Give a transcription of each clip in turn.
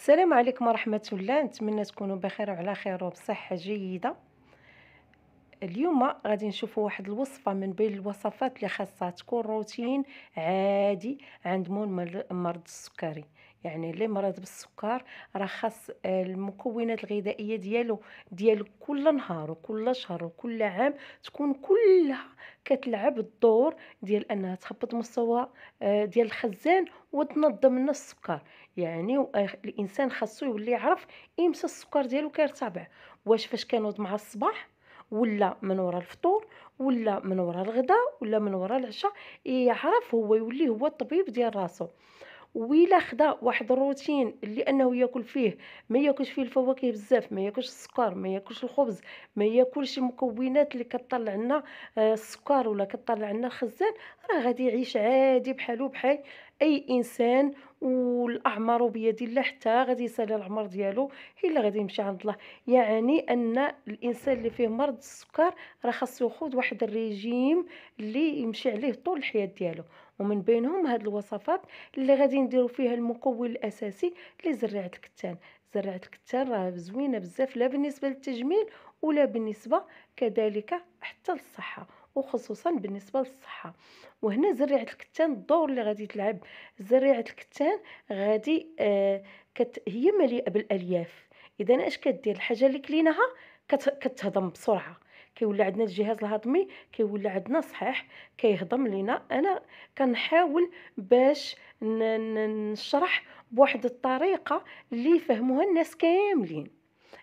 السلام عليكم ورحمة الله نتمنى تكونوا بخير وعلى خير وبصحة جيدة اليوم غادي نشوفوا واحد الوصفة من بين الوصفات اللي خاصها تكون روتين عادي عند مرض السكري يعني اللي مرض بالسكر راه خاص آه، المكونات الغذائيه ديالو ديال كل نهار وكل شهر وكل عام تكون كلها كتلعب الدور ديال انها تهبط مستوى آه، ديال الخزان وتنظم لنا السكر يعني آه، الانسان خاصو يولي يعرف امتى السكر ديالو كيرتفع واش فاش كنوض مع الصباح ولا من وراء الفطور ولا من وراء الغداء ولا من وراء العشاء يعرف هو يولي هو الطبيب ديال راسو ويلا خدا واحد الروتين اللي انه ياكل فيه ما ياكلش فيه الفواكه بزاف ما ياكلش السكر ما ياكلش الخبز ما ياكلش المكونات اللي كطلع لنا آه، السكر ولا كطلع لنا الخزان راه غادي يعيش عادي بحالو بحال اي انسان والاعمار بيد الله حتى غادي يسالي العمر ديالو الا غادي يمشي عند الله يعني ان الانسان اللي فيه مرض السكر راه خاصو ياخذ واحد الريجيم اللي يمشي عليه طول الحياه ديالو ومن بينهم هاد الوصفات اللي غادي نديرو فيها المكون الاساسي لزريعه الكتان زريعه الكتان راه زوينه بزاف لا بالنسبه للتجميل ولا بالنسبه كذلك حتى للصحه وخصوصا بالنسبه للصحه وهنا زريعه الكتان الدور اللي غادي تلعب زريعه الكتان غادي آه كت هي مليئه بالالياف اذا اش كدير الحاجه اللي كليناها كتهضم بسرعه كيولى عندنا الجهاز الهضمي كيولى عندنا صحيح كيهضم لينا انا كنحاول باش نشرح بواحد الطريقه اللي يفهموها الناس كاملين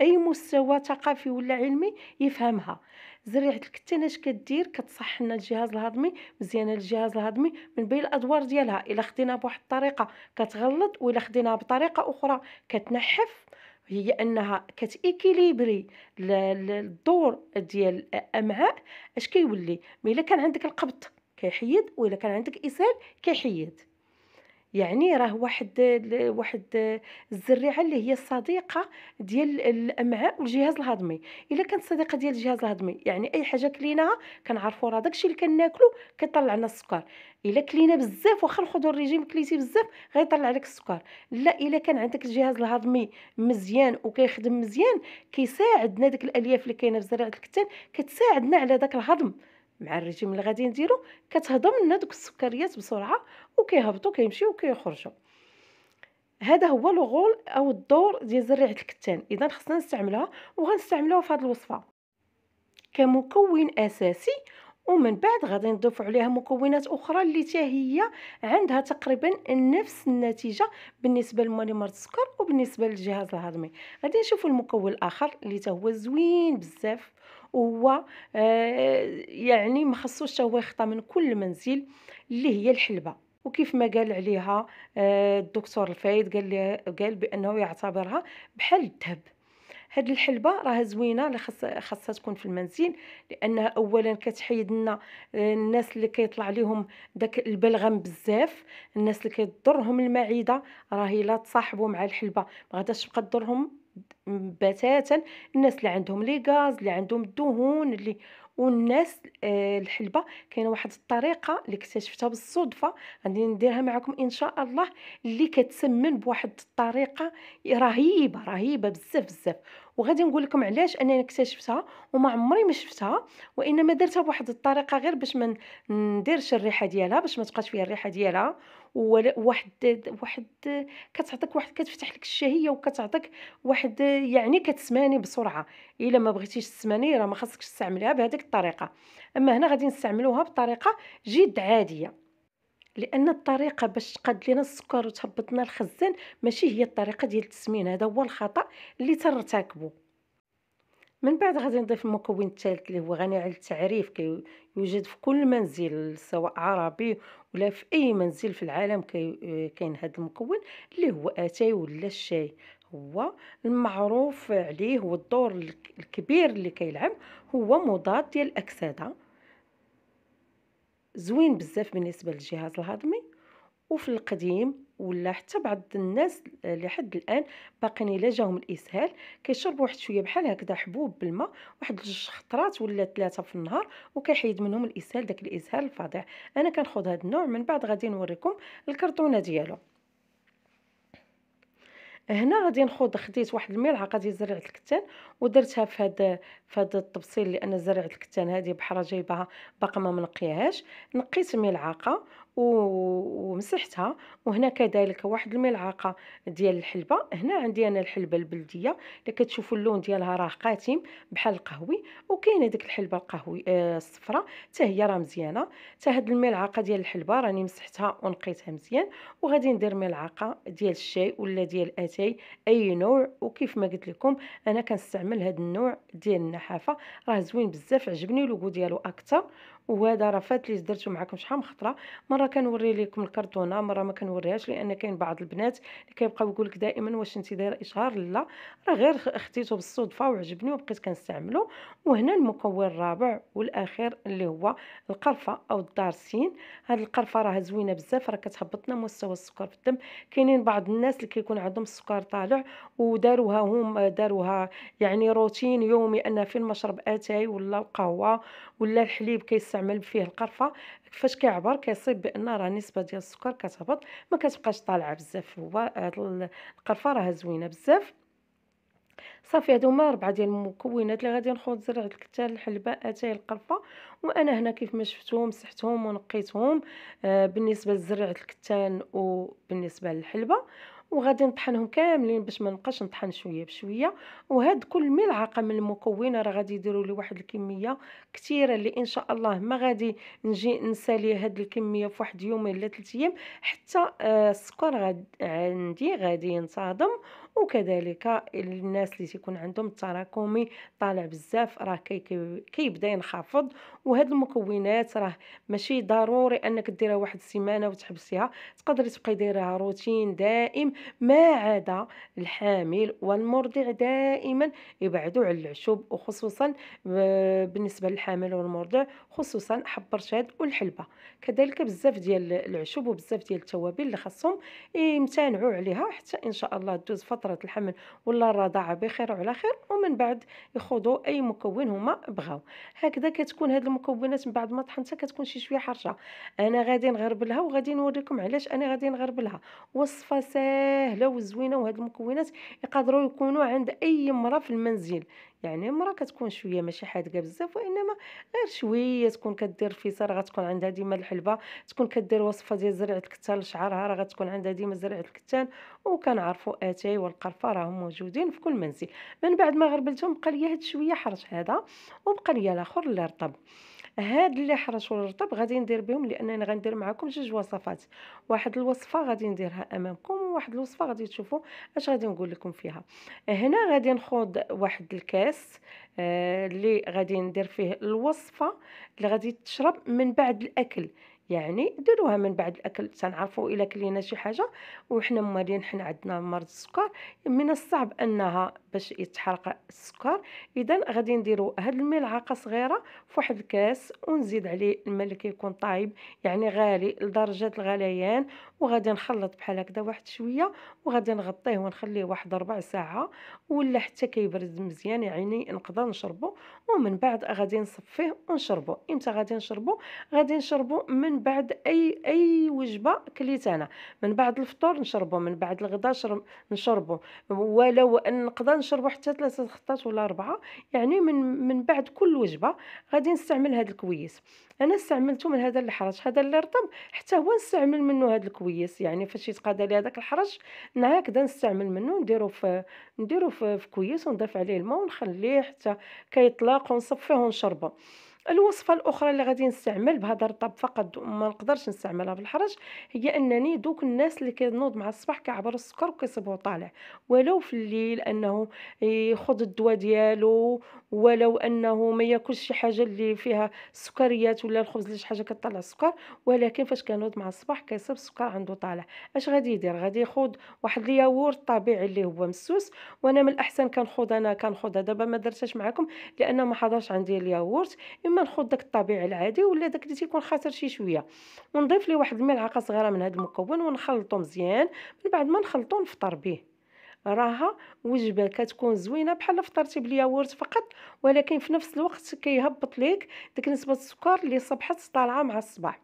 اي مستوى ثقافي ولا علمي يفهمها زريعه الكتان اش كدير كتصح لنا الجهاز الهضمي مزيانه الجهاز الهضمي من بين الادوار ديالها الا خديناها بواحد الطريقه كتغلط والا خديناها بطريقه اخرى كتنحف هي انها كتيكيليبري الدور ديال الامعاء اش كيولي ملي كان عندك القبط كيحيد وإلا كان عندك اسهال كيحيد يعني راه واحد واحد الزريعه اللي هي الصديقه ديال الامعاء والجهاز الهضمي الا كانت صديقه ديال الجهاز الهضمي يعني اي حاجه كليناها كنعرفوا راه داكشي اللي كناكلو كيطلع لنا السكر الا كلينا بزاف واخا الخضر الريجيم كليتي بزاف غيطلع لك السكر لا الا كان عندك الجهاز الهضمي مزيان وكيخدم مزيان كيساعدنا داك الالياف اللي كاينه في زريعه الكتان كتساعدنا على داك الهضم مع الرجيم اللي غادي نديرو كتهضم لنا دوك السكريات بسرعه وكيهبطوا كيمشيو وكيخرجوا هذا هو الغول او الدور ديال زريعه الكتان اذا خصنا نستعملها وغنستعملوها في هذه الوصفه كمكون اساسي ومن بعد غادي نضيف عليها مكونات اخرى اللي حتى هي عندها تقريبا نفس النتيجه بالنسبه لمونيمر السكر وبالنسبه للجهاز الهضمي غادي نشوفوا المكون الاخر اللي هو زوين بزاف وهو آه يعني ما خصوش هو يخطى من كل منزل اللي هي الحلبه وكيف ما قال عليها آه، الدكتور الفايد قال لي قال بانه يعتبرها بحال الذهب هاد الحلبه راه زوينه اللي خاص خاصها تكون في المنزل لانها اولا كتحيد لنا آه، الناس اللي كيطلع لهم داك البلغم بزاف الناس اللي كيضرهم المعده راهي لا تصاحبوا مع الحلبه ما غاداش تبقى تضرهم بتاتا الناس اللي عندهم لي غاز اللي عندهم الدهون اللي والناس آه، الحلبه كاينه واحد الطريقه اللي اكتشفتها بالصدفه غادي نديرها معكم ان شاء الله اللي كتسمن بواحد الطريقه رهيبه رهيبه بزاف بزاف وغادي نقول لكم علاش انني اكتشفتها وما عمري ما شفتها وانما درتها بواحد الطريقه غير باش ما نديرش الريحه ديالها باش ما تبقاش فيها الريحه ديالها وواحد واحد كتعطيك واحد كتفتح لك الشهيه وكتعطيك واحد يعني كتسماني بسرعه الا ما بغيتيش تسماني راه ما خاصكش تستعملها بهذيك الطريقه اما هنا غادي نستعملوها بطريقه جد عاديه لان الطريقه باش تقاد لينا السكر وتهبط لنا الخزان ماشي هي الطريقه ديال التسمين هذا هو الخطا اللي ترتكبوا من بعد غادي نضيف المكون الثالث اللي هو غني على التعريف كيوجد كي في كل منزل سواء عربي ولا في اي منزل في العالم كاين هذا المكون اللي هو اتاي ولا الشاي هو المعروف عليه والدور الكبير اللي كيلعب هو مضاد ديال الاكسده زوين بزاف بالنسبه للجهاز الهضمي وفي القديم ولا حتى بعض الناس لحد الان باقيين الا جاهم الاسهال كيشربوا واحد شويه بحال هكذا حبوب بالماء واحد جوج خطرات ولا ثلاثه في النهار وكيحيد منهم الاسهال داك الاسهال الفظيع انا كنخذ هذا النوع من بعد غادي نوريكم الكرتونه ديالو هنا غادي نخوض خديت واحد الملعقه ديال زريعه الكتان ودرتها في هذا في هذا الطبسيل لان زريعه الكتان هذه بحال جايبها باقا ما منقيهاش نقيت ملعقه ومسحتها وهنا كذلك واحد الملعقه ديال الحلبه هنا عندي انا الحلبه البلديه اللي كتشوفوا اللون ديالها راه قاتم بحال القهوي وكاينه ديك الحلبه القهوي آه الصفراء حتى هي راه مزيانه حتى هاد الملعقه ديال الحلبه راني مسحتها ونقيتها مزيان وغادي ندير ملعقه ديال الشاي ولا ديال اتاي اي نوع وكيف ما قلت لكم انا كنستعمل هاد النوع ديال النحافه راه زوين بزاف عجبني لوغو ديالو اكثر وهذا راه فات لي درتو معكم شحال من خطره مره كنوري لكم الكرتونه مره ما كنوريهاش لان كاين بعض البنات اللي كيبقاو لك دائما واش انت دايره اشهار لا راه غير خديته بالصدفه وعجبني وبقيت كنستعمله وهنا المكون الرابع والاخير اللي هو القرفه او الدارسين هاد القرفه راه زوينه بزاف راه كتهبط لنا مستوى السكر في الدم كاينين بعض الناس اللي كيكون عندهم السكر طالع وداروها هم داروها يعني روتين يومي ان في المشرب اتاي ولا القهوه ولا الحليب كيستعملوا كنستعمل فيه القرفه فاش كيعبر كيصيب بان راه النسبه ديال السكر كتهبط ما كتبقاش طالعه بزاف هو القرفه راه زوينه بزاف صافي هادو هما اربعه ديال المكونات اللي غادي نخوض زرع الكتان الحلبه اتاي القرفه وانا هنا كيف ما شفتو مسحتهم ونقيتهم آه بالنسبه لزرعه الكتان وبالنسبه للحلبه وغادي نطحنهم كاملين باش ما نبقاش نطحن شويه بشويه وهاد كل ملعقه من المكونه راه غادي يديروا لي واحد الكميه كثيره اللي ان شاء الله ما غادي نجي نسالي هاد الكميه في واحد يومين ولا ثلاث ايام حتى آه السكر غاد عندي غادي ينتظم وكذلك الناس اللي تيكون عندهم التراكمي طالع بزاف راه كيبدا كي ينخفض وهاد المكونات راه ماشي ضروري انك ديرها واحد السيمانه وتحبسيها تقدري تبقاي دايرها روتين دائم ما عدا الحامل والمرضع دائما يبعدوا على العشب وخصوصا بالنسبه للحامل والمرضع خصوصا حب الرشاد والحلبه كذلك بزاف ديال العشب وبزاف ديال التوابل اللي خاصهم يمتنعوا عليها حتى ان شاء الله دوز فتره فترة الحمل ولا الرضاعة بخير وعلى خير ومن بعد يخوضوا أي مكون هما بغاو هكذا كتكون هاد المكونات من بعد ما طحنتها كتكون شي شوية حرشة أنا غادي نغربلها وغادي نوريكم علاش أنا غادي نغربلها وصفة سهلة وزوينة وهاد المكونات يقدروا يكونوا عند أي مرة في المنزل يعني المراه كتكون شويه ماشي حادقه بزاف وانما غير شويه تكون كدير في راه غتكون عندها ديما الحلبه تكون كدير وصفه ديال زرعة الكتان لشعرها راه غتكون عندها ديما زرعة الكتان وكنعرفوا اتاي والقرفه راهم موجودين في كل منزل من بعد ما غربلتهم بقى ليا هاد شويه حرج هذا وبقى ليا الاخر اللي رطب هاد اللي حرش والرطب غادي ندير بهم لانني غندير معكم جوج وصفات واحد الوصفه غادي نديرها امامكم وواحد الوصفه غادي تشوفوا اش غادي نقول لكم فيها هنا غادي نخوض واحد الكاس اللي آه، غادي ندير فيه الوصفه اللي غادي تشرب من بعد الاكل يعني ديروها من بعد الاكل تنعرفوا الا كلينا شي حاجه وحنا مالين حنا عندنا مرض السكر من الصعب انها باش يتحرق السكر اذا غادي نديروا هاد الملعقه صغيره فواحد الكاس ونزيد عليه الماء اللي كيكون طايب يعني غالي لدرجه الغليان وغادي نخلط بحال هكذا واحد شويه وغادي نغطيه ونخليه واحد ربع ساعه ولا حتى كيبرد مزيان يعني نقدر نشربه ومن بعد غادي نصفيه ونشربه امتى غادي نشربه غادي نشربه من من بعد اي اي وجبه كليت انا من بعد الفطور نشربه من بعد الغداء نشربه ولو ان نقدر نشربه حتى ثلاثه خطات ولا اربعه يعني من من بعد كل وجبه غادي نستعمل هذا الكويس انا استعملته من هذا الحرج هذا اللي رطب حتى هو نستعمل منه هذا الكويس يعني فاش يتقاد لي هذاك الحرج هكذا نستعمل منه نديرو في نديرو في كويس ونضيف عليه الماء ونخليه حتى كيطلق ونصفيه ونشربه الوصفه الاخرى اللي غادي نستعمل بهذا الرطب فقط ما نقدرش نستعملها بالحرج هي انني دوك الناس اللي كينوض مع الصباح كيعبر السكر وكيصيبوه طالع ولو في الليل انه يخوض الدواء ديالو ولو انه ما ياكلش شي حاجه اللي فيها السكريات ولا الخبز اللي شي حاجه كطلع السكر ولكن فاش كنوض مع الصباح كيصب السكر عنده طالع اش غادي يدير غادي يخوض واحد الياغورت طبيعي اللي هو مسوس وانا من الاحسن كنخوض انا كنخوضها دابا ما درتهاش معكم لان ما حضرش عندي الياغورت اما اما داك الطبيعي العادي ولا داك اللي تيكون خاسر شي شويه ونضيف ليه واحد الملعقه صغيره من هذا المكون ونخلطو مزيان من بعد ما نخلطو نفطر به راها وجبه كتكون زوينه بحال فطرتي بالياغورت فقط ولكن في نفس الوقت كيهبط ليك ديك نسبه السكر اللي صبحت طالعه مع الصباح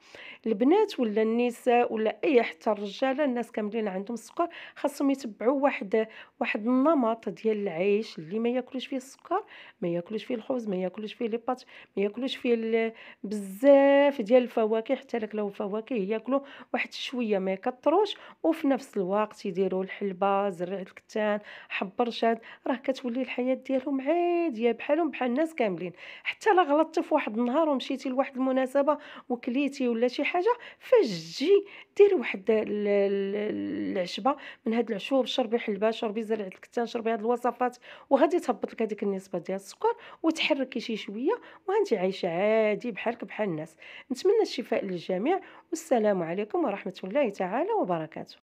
البنات ولا النساء ولا اي حتى الرجاله الناس كاملين عندهم السكر خاصهم يتبعوا واحد واحد النمط ديال العيش اللي ما ياكلوش فيه السكر ما ياكلوش فيه الخبز ما ياكلوش فيه لي بات ما ياكلوش فيه بزاف ديال الفواكه حتى لك لو فواكه ياكلوا واحد شويه ما يكثروش وفي نفس الوقت يديروا الحلبه زريعه مرتان حب راه كتولي الحياه ديالهم عاديه بحالهم بحال الناس كاملين حتى لا غلطتي في واحد النهار ومشيتي لواحد المناسبه وكليتي ولا شي حاجه فاش تجي ديري واحد العشبه من هاد العشوب شربي حلبه شربي زرع الكتان شربي هاد الوصفات وغادي تهبط لك هذيك النسبه ديال السكر وتحركي شي شويه وانت عايشه عادي بحالك بحال الناس نتمنى الشفاء للجميع والسلام عليكم ورحمه الله تعالى وبركاته